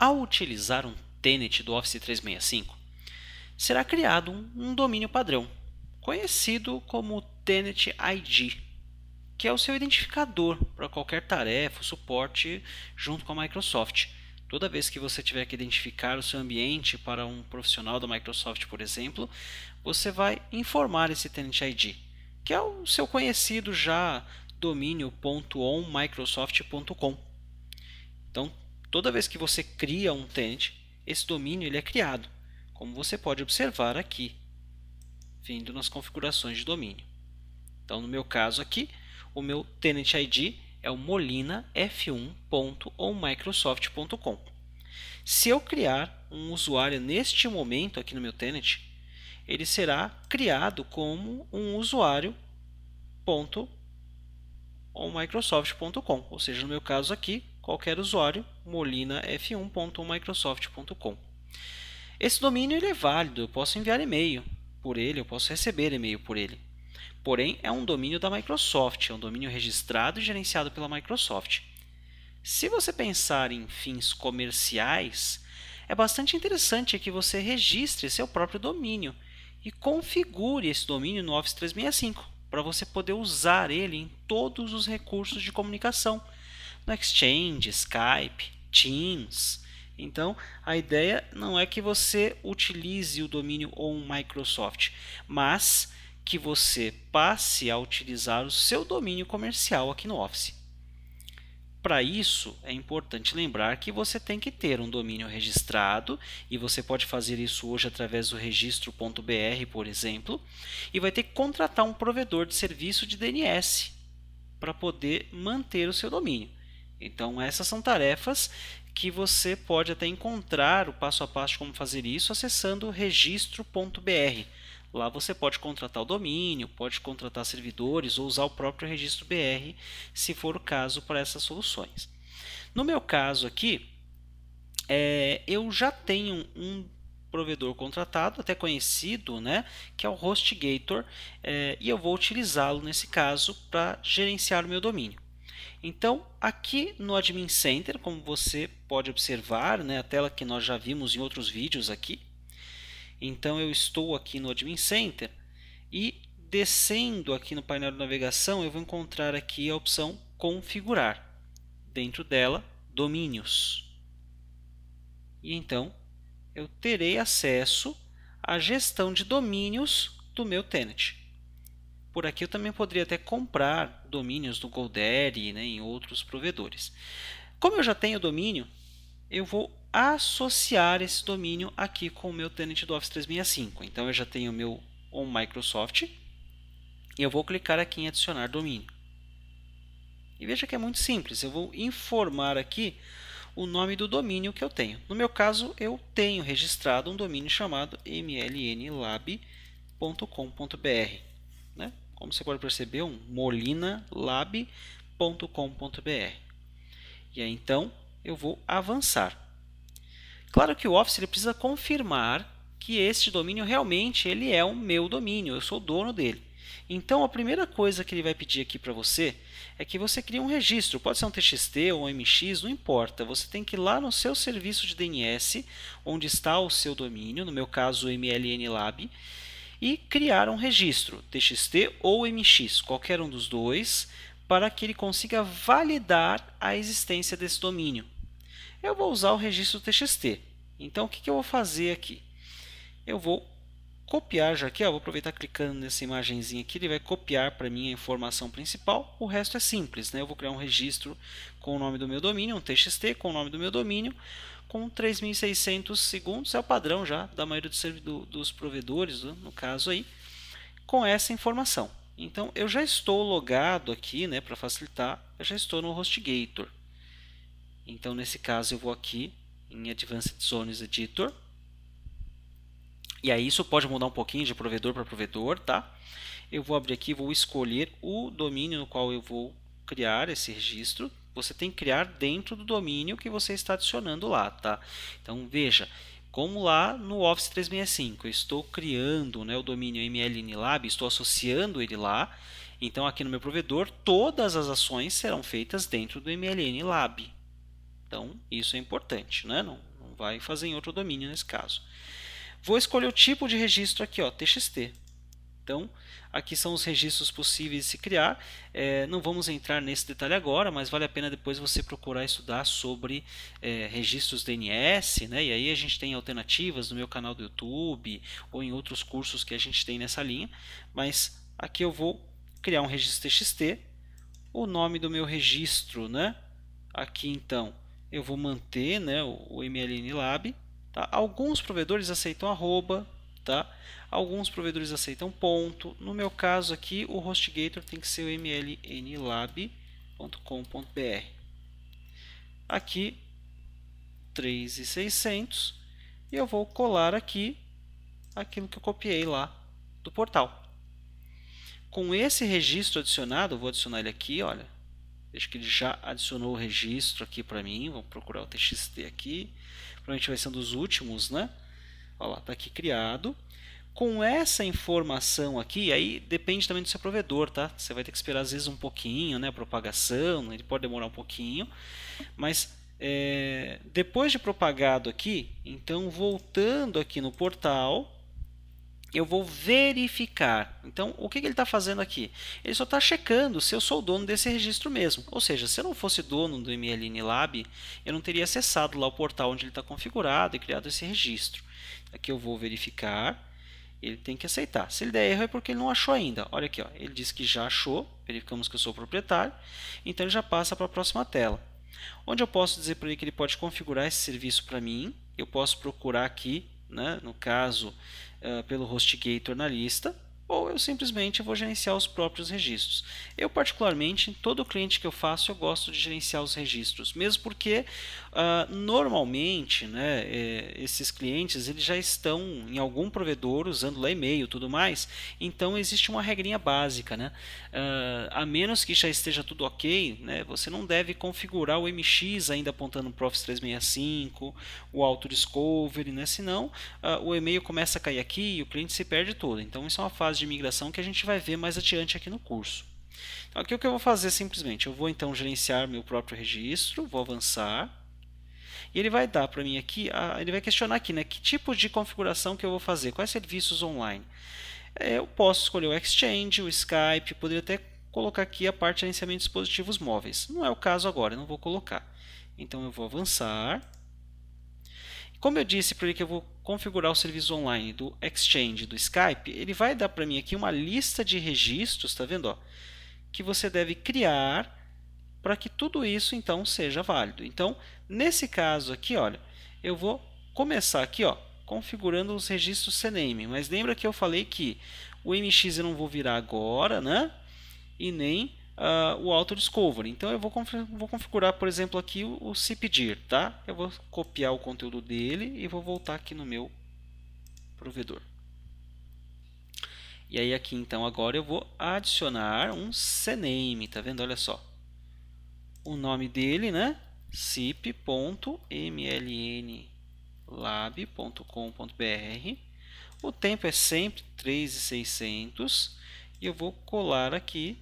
Ao utilizar um tenant do Office 365, será criado um, um domínio padrão, conhecido como tenant ID, que é o seu identificador para qualquer tarefa, ou suporte junto com a Microsoft. Toda vez que você tiver que identificar o seu ambiente para um profissional da Microsoft, por exemplo, você vai informar esse tenant ID, que é o seu conhecido já domínio.onmicrosoft.com. Então, Toda vez que você cria um tenant, esse domínio ele é criado, como você pode observar aqui, vindo nas configurações de domínio. Então, no meu caso aqui, o meu tenant ID é o molinaf1.omicrosoft.com. Se eu criar um usuário neste momento aqui no meu tenant, ele será criado como um usuário ou microsoft.com, ou seja, no meu caso aqui, qualquer usuário molinaf1.microsoft.com. Esse domínio ele é válido, eu posso enviar e-mail por ele, eu posso receber e-mail por ele. Porém, é um domínio da Microsoft, é um domínio registrado e gerenciado pela Microsoft. Se você pensar em fins comerciais, é bastante interessante que você registre seu próprio domínio e configure esse domínio no Office 365 para você poder usar ele em todos os recursos de comunicação, no Exchange, Skype, Teams. Então, a ideia não é que você utilize o domínio ou Microsoft, mas que você passe a utilizar o seu domínio comercial aqui no Office. Para isso, é importante lembrar que você tem que ter um domínio registrado e você pode fazer isso hoje através do registro.br, por exemplo, e vai ter que contratar um provedor de serviço de DNS para poder manter o seu domínio. Então, essas são tarefas que você pode até encontrar o passo a passo de como fazer isso acessando registro.br. Lá você pode contratar o domínio, pode contratar servidores ou usar o próprio registro BR, se for o caso, para essas soluções. No meu caso aqui, é, eu já tenho um provedor contratado, até conhecido, né, que é o HostGator, é, e eu vou utilizá-lo nesse caso para gerenciar o meu domínio. Então, aqui no Admin Center, como você pode observar, né, a tela que nós já vimos em outros vídeos aqui. Então, eu estou aqui no Admin Center e descendo aqui no painel de navegação, eu vou encontrar aqui a opção Configurar. Dentro dela, Domínios. E então, eu terei acesso à gestão de domínios do meu tenant. Por aqui eu também poderia até comprar domínios do GoDaddy né, em outros provedores. Como eu já tenho domínio, eu vou associar esse domínio aqui com o meu tenant do Office 365. Então eu já tenho o meu Microsoft e eu vou clicar aqui em adicionar domínio. E veja que é muito simples, eu vou informar aqui o nome do domínio que eu tenho. No meu caso, eu tenho registrado um domínio chamado mlnlab.com.br como você pode perceber, um molinalab.com.br. E aí então eu vou avançar. Claro que o Office ele precisa confirmar que este domínio realmente ele é o meu domínio, eu sou dono dele. Então a primeira coisa que ele vai pedir aqui para você é que você crie um registro, pode ser um TXT ou um MX, não importa. Você tem que ir lá no seu serviço de DNS, onde está o seu domínio, no meu caso o MLNlab, e criar um registro TXT ou MX, qualquer um dos dois, para que ele consiga validar a existência desse domínio. Eu vou usar o registro TXT. Então, o que, eu vou fazer aqui? Eu vou copiar já aqui, ó, vou aproveitar clicando nessa imagenzinha aqui, ele vai copiar para mim a informação principal, o resto é simples, né? Eu vou criar um registro com o nome do meu domínio, um TXT com o nome do meu domínio, com 3.600 segundos, é o padrão já da maioria do, dos provedores, né, no caso aí, com essa informação. Então, eu já estou logado aqui, né, para facilitar, eu já estou no HostGator. Então, nesse caso, eu vou aqui em Advanced Zones Editor. E aí, isso pode mudar um pouquinho de provedor para provedor, tá? Eu vou abrir aqui, vou escolher o domínio no qual eu vou criar esse registro, você tem que criar dentro do domínio que você está adicionando lá, tá? Então veja, como lá no Office 365, eu estou criando né, o domínio MLN Lab, estou associando ele lá, então aqui no meu provedor todas as ações serão feitas dentro do MLN Lab. Então isso é importante, né? não, não vai fazer em outro domínio nesse caso. Vou escolher o tipo de registro aqui, ó, TXT. Então, aqui são os registros possíveis de se criar. É, não vamos entrar nesse detalhe agora, mas vale a pena depois você procurar estudar sobre é, registros DNS, né? E aí a gente tem alternativas no meu canal do YouTube ou em outros cursos que a gente tem nessa linha. Mas aqui eu vou criar um registro TXT, o nome do meu registro, né? Aqui então eu vou manter, né, o, MLN Lab. Tá? Alguns provedores aceitam arroba, tá? Alguns provedores aceitam ponto. No meu caso aqui, o HostGator tem que ser o mlnlab.com.br. Aqui, 3600. E eu vou colar aqui aquilo que eu copiei lá do portal. Com esse registro adicionado, vou adicionar ele aqui, olha. Vejo que ele já adicionou o registro aqui para mim. Vamos procurar o TXT aqui. Provavelmente vai ser um dos últimos, né? Olha lá, está aqui criado. Com essa informação aqui, aí depende também do seu provedor, tá? Você vai ter que esperar às vezes um pouquinho, né? A propagação, ele pode demorar um pouquinho, mas é, depois de propagado aqui, então voltando aqui no portal, eu vou verificar. Então, o que, que ele está fazendo aqui? Ele só está checando se eu sou o dono desse registro mesmo. Ou seja, se eu não fosse dono do MLN Lab, eu não teria acessado lá o portal onde ele está configurado e criado esse registro. Aqui eu vou verificar. Ele tem que aceitar. Se ele der erro é porque ele não achou ainda. Olha aqui, ó, ele diz que já achou, verificamos que eu sou o proprietário, então ele já passa para a próxima tela. Onde eu posso dizer para ele que ele pode configurar esse serviço para mim, eu posso procurar aqui, né, no caso, uh, pelo HostGator na lista, ou eu simplesmente vou gerenciar os próprios registros. Eu, particularmente, em todo cliente que eu faço, eu gosto de gerenciar os registros, mesmo porque ah, normalmente, né, é, esses clientes eles já estão em algum provedor usando lá e-mail tudo mais, então existe uma regrinha básica. Né? Uh, a menos que já esteja tudo ok, né, você não deve configurar o MX ainda apontando o Profs 365, o Auto Discovery, né? senão uh, o e-mail começa a cair aqui e o cliente se perde todo. Então, isso é uma fase de migração que a gente vai ver mais adiante aqui no curso. Então, aqui o que eu vou fazer simplesmente, eu vou então gerenciar meu próprio registro, vou avançar, e ele vai dar para mim aqui, ele vai questionar aqui, né, que tipo de configuração que eu vou fazer, quais serviços online. É, eu posso escolher o Exchange, o Skype, poderia até colocar aqui a parte de gerenciamento de dispositivos móveis. Não é o caso agora, não vou colocar. Então eu vou avançar. Como eu disse para ele que eu vou configurar o serviço online do Exchange, do Skype, ele vai dar para mim aqui uma lista de registros, está vendo? Ó, que você deve criar para que tudo isso então seja válido. Então, nesse caso aqui, olha, eu vou começar aqui, ó, configurando os registros CNAME, mas lembra que eu falei que o MX eu não vou virar agora, né? E nem uh, o Auto Discovery. Então eu vou, vou configurar, por exemplo, aqui o, o CPDIR, tá? Eu vou copiar o conteúdo dele e vou voltar aqui no meu provedor. E aí aqui então agora eu vou adicionar um CNAME, tá vendo? Olha só o nome dele, né? cip.mlnlab.com.br. O tempo é sempre 3600 e eu vou colar aqui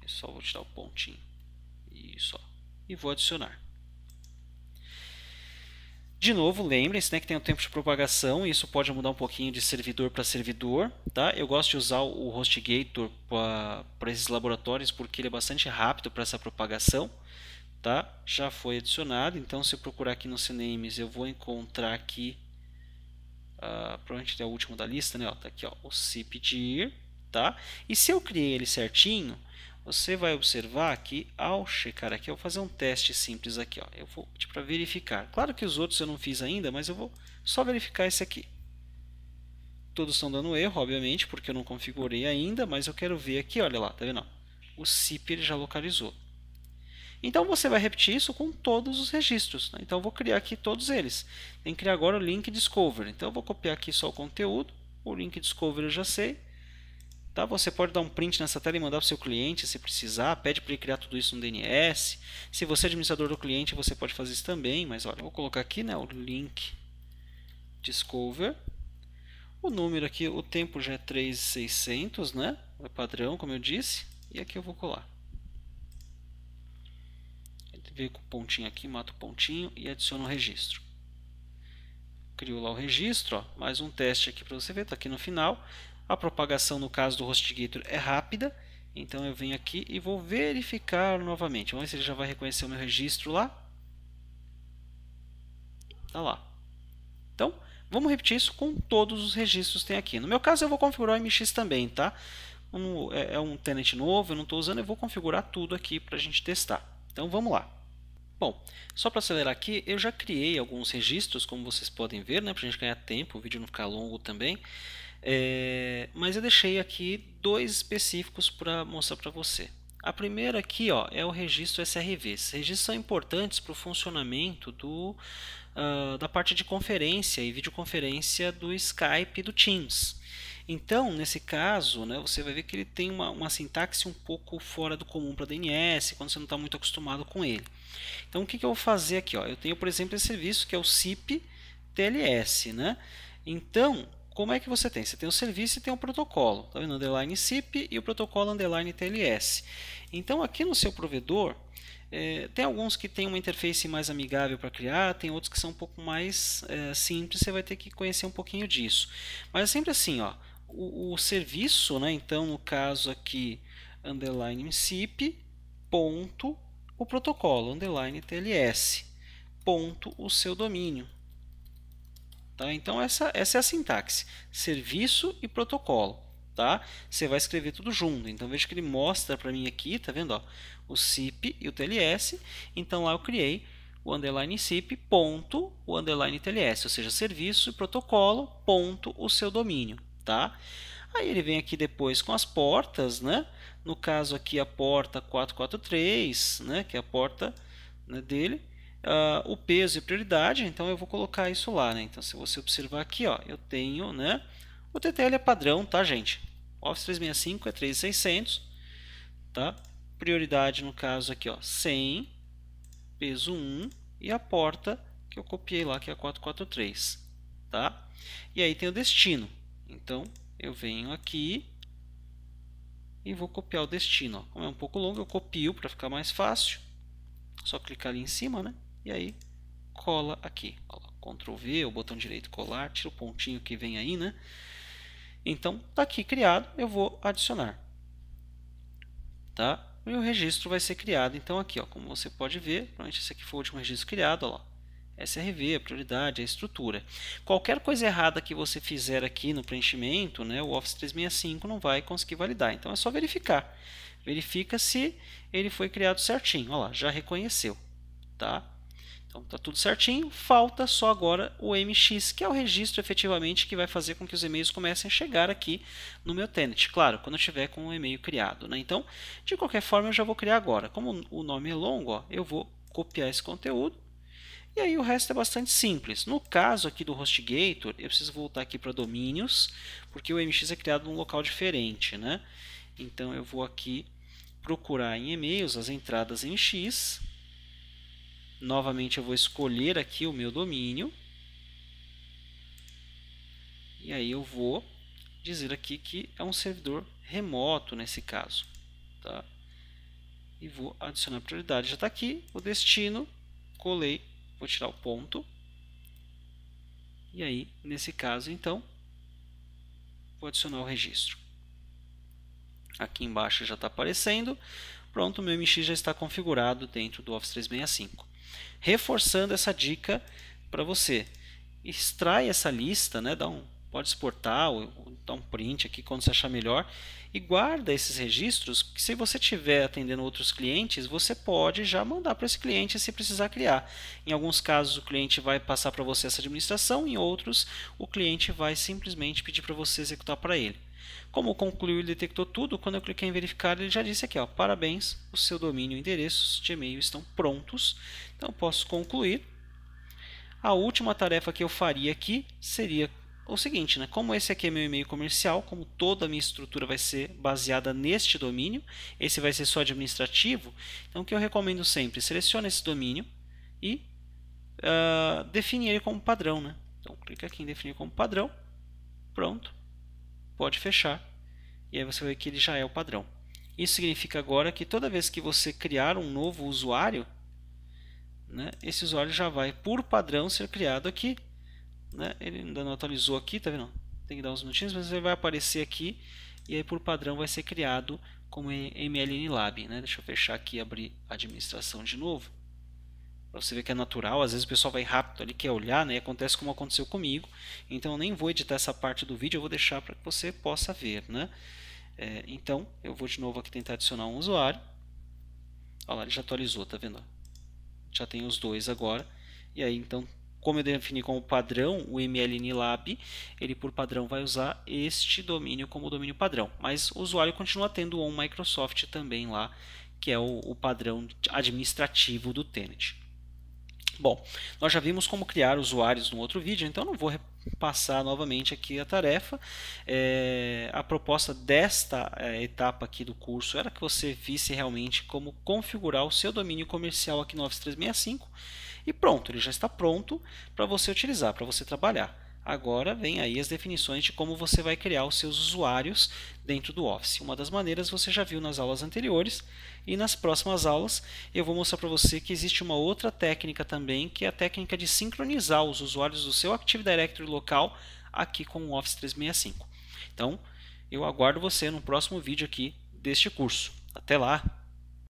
eu só vou tirar o pontinho. Isso, ó. E vou adicionar. De novo, lembrem-se né, que tem um tempo de propagação e isso pode mudar um pouquinho de servidor para servidor. Tá? Eu gosto de usar o HostGator para esses laboratórios porque ele é bastante rápido para essa propagação. Tá? Já foi adicionado, então se eu procurar aqui no CNAMES eu vou encontrar aqui, uh, provavelmente é o último da lista, né? Ó, tá aqui ó, o cipdir, tá? E se eu criei ele certinho, você vai observar que ao checar aqui, eu vou fazer um teste simples aqui, ó, eu vou para verificar. Claro que os outros eu não fiz ainda, mas eu vou só verificar esse aqui. Todos estão dando erro, obviamente, porque eu não configurei ainda, mas eu quero ver aqui, olha lá, tá vendo? O CIP ele já localizou. Então você vai repetir isso com todos os registros. Né? Então eu vou criar aqui todos eles. Tem que criar agora o link Discover. Então eu vou copiar aqui só o conteúdo, o link Discover eu já sei Tá? Você pode dar um print nessa tela e mandar para o seu cliente se precisar, pede para ele criar tudo isso no DNS. Se você é administrador do cliente, você pode fazer isso também, mas olha, vou colocar aqui né, o link Discover. O número aqui, o tempo já é 3600, né? É padrão, como eu disse. E aqui eu vou colar. Ele com o pontinho aqui, mata o pontinho e adiciona o registro. crio lá o registro, ó. mais um teste aqui para você ver, está aqui no final. A propagação no caso do HostGator é rápida, então eu venho aqui e vou verificar novamente. Vamos ver se ele já vai reconhecer o meu registro lá. Tá lá. Então, vamos repetir isso com todos os registros que tem aqui. No meu caso, eu vou configurar o MX também, tá? Um, é, é um tenant novo, eu não estou usando, eu vou configurar tudo aqui para a gente testar. Então, vamos lá. Bom, só para acelerar aqui, eu já criei alguns registros, como vocês podem ver, né, para a gente ganhar tempo, o vídeo não ficar longo também. É, mas eu deixei aqui dois específicos para mostrar para você. A primeira aqui ó, é o registro SRV. Esses registros são importantes para o funcionamento do, uh, da parte de conferência e videoconferência do Skype e do Teams. Então, nesse caso, né, você vai ver que ele tem uma, uma sintaxe um pouco fora do comum para DNS, quando você não está muito acostumado com ele. Então, o que, que eu vou fazer aqui? Ó? Eu tenho, por exemplo, esse serviço que é o SIP TLS. Né? Então, como é que você tem? Você tem o serviço e tem o protocolo. Tá vendo? Underline SIP e o protocolo underline TLS. Então, aqui no seu provedor, é, tem alguns que tem uma interface mais amigável para criar, tem outros que são um pouco mais é, simples, você vai ter que conhecer um pouquinho disso. Mas é sempre assim, ó, o, o serviço, né, então no caso aqui, underline SIP ponto, o protocolo, underline TLS, ponto, o seu domínio. Tá? Então, essa, essa é a sintaxe: serviço e protocolo. Tá? Você vai escrever tudo junto. Então, veja que ele mostra para mim aqui, tá vendo? Ó, o SIP e o TLS. Então, lá eu criei o underline SIP ponto o underline TLS, ou seja, serviço e protocolo ponto o seu domínio, tá? Aí ele vem aqui depois com as portas, né? No caso aqui a porta 443, né? Que é a porta né, dele uh, o peso e prioridade, então eu vou colocar isso lá, né? Então, se você observar aqui, ó, eu tenho, né? O TTL é padrão, tá, gente? Office 365 é 3600, tá? Prioridade, no caso aqui, ó, 100, peso 1 e a porta que eu copiei lá, que é a 443, tá? E aí tem o destino. Então, eu venho aqui e vou copiar o destino. Ó. Como é um pouco longo, eu copio para ficar mais fácil. Só clicar ali em cima, né? E aí cola aqui. Ctrl V, o botão direito colar, tira o pontinho que vem aí, né? Então, tá aqui criado, eu vou adicionar. Tá? E o registro vai ser criado, então aqui, ó, como você pode ver, provavelmente esse aqui foi o último registro criado, ó, lá. SRV, a prioridade, a estrutura. Qualquer coisa errada que você fizer aqui no preenchimento, né, o Office 365 não vai conseguir validar. Então é só verificar. Verifica se ele foi criado certinho. Olha lá, já reconheceu. Tá? Então está tudo certinho, falta só agora o MX, que é o registro efetivamente que vai fazer com que os e-mails comecem a chegar aqui no meu tenant. Claro, quando eu tiver com o e-mail criado. Né? Então, de qualquer forma, eu já vou criar agora. Como o nome é longo, ó, eu vou copiar esse conteúdo. E aí o resto é bastante simples. No caso aqui do HostGator, eu preciso voltar aqui para domínios, porque o MX é criado num local diferente. Né? Então eu vou aqui procurar em e-mails as entradas MX Novamente eu vou escolher aqui o meu domínio. E aí eu vou dizer aqui que é um servidor remoto nesse caso. Tá? E vou adicionar prioridade. Já está aqui o destino, colei, vou tirar o ponto. E aí, nesse caso, então, vou adicionar o registro. Aqui embaixo já está aparecendo. Pronto, meu MX já está configurado dentro do Office 365. Reforçando essa dica para você, extrai essa lista, né? Dá um, pode exportar ou, ou dá um print aqui quando você achar melhor e guarda esses registros que se você estiver atendendo outros clientes, você pode já mandar para esse cliente se precisar criar. Em alguns casos o cliente vai passar para você essa administração, em outros o cliente vai simplesmente pedir para você executar para ele. Como concluiu, e detectou tudo. Quando eu cliquei em verificar, ele já disse aqui, ó, parabéns, o seu domínio e endereços de e-mail estão prontos. Então, posso concluir. A última tarefa que eu faria aqui seria o seguinte, né? como esse aqui é meu e-mail comercial, como toda a minha estrutura vai ser baseada neste domínio, esse vai ser só administrativo, então o que eu recomendo sempre, seleciona esse domínio e uh, define ele como padrão. Né? Então clica aqui em definir como padrão, pronto pode fechar. E aí você vê que ele já é o padrão. Isso significa agora que toda vez que você criar um novo usuário, né, esse usuário já vai, por padrão, ser criado aqui. Né? Ele ainda não atualizou aqui, tá vendo? Tem que dar uns minutinhos, mas ele vai aparecer aqui. E aí, por padrão, vai ser criado como MLN Lab. Né? Deixa eu fechar aqui e abrir administração de novo para você ver que é natural, às vezes o pessoal vai rápido ali, quer olhar, né? E acontece como aconteceu comigo. Então eu nem vou editar essa parte do vídeo, eu vou deixar para que você possa ver, né? É, então eu vou de novo aqui tentar adicionar um usuário. Olha lá, ele já atualizou, tá vendo? Já tem os dois agora. E aí então, como eu defini como padrão o mlnlab, ele por padrão vai usar este domínio como domínio padrão. Mas o usuário continua tendo o Microsoft também lá, que é o, o padrão administrativo do Tenet. Bom, nós já vimos como criar usuários no outro vídeo, então não vou repassar novamente aqui a tarefa. É, a proposta desta é, etapa aqui do curso era que você visse realmente como configurar o seu domínio comercial aqui no Office 365 e pronto, ele já está pronto para você utilizar, para você trabalhar. Agora vem aí as definições de como você vai criar os seus usuários dentro do Office. Uma das maneiras você já viu nas aulas anteriores e nas próximas aulas eu vou mostrar para você que existe uma outra técnica também, que é a técnica de sincronizar os usuários do seu Active Directory local aqui com o Office 365. Então, eu aguardo você no próximo vídeo aqui deste curso. Até lá!